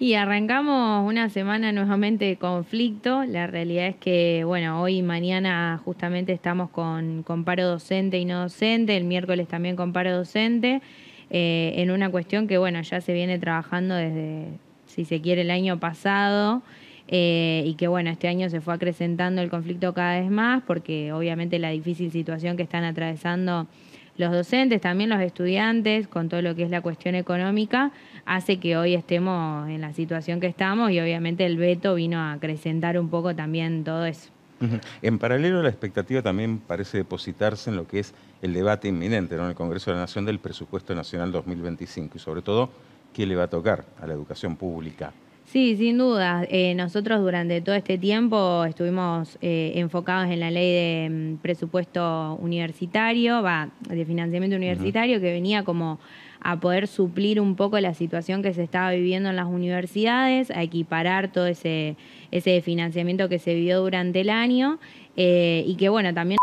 Y arrancamos una semana nuevamente de conflicto. La realidad es que, bueno, hoy y mañana justamente estamos con, paro docente y no docente, el miércoles también con paro docente, eh, en una cuestión que, bueno, ya se viene trabajando desde, si se quiere, el año pasado. Eh, y que bueno, este año se fue acrecentando el conflicto cada vez más porque obviamente la difícil situación que están atravesando los docentes, también los estudiantes, con todo lo que es la cuestión económica, hace que hoy estemos en la situación que estamos y obviamente el veto vino a acrecentar un poco también todo eso. En paralelo, la expectativa también parece depositarse en lo que es el debate inminente en el Congreso de la Nación del Presupuesto Nacional 2025 y sobre todo qué le va a tocar a la educación pública, Sí, sin duda. Eh, nosotros durante todo este tiempo estuvimos eh, enfocados en la ley de mm, presupuesto universitario, va, de financiamiento universitario, que venía como a poder suplir un poco la situación que se estaba viviendo en las universidades, a equiparar todo ese, ese financiamiento que se vivió durante el año eh, y que bueno, también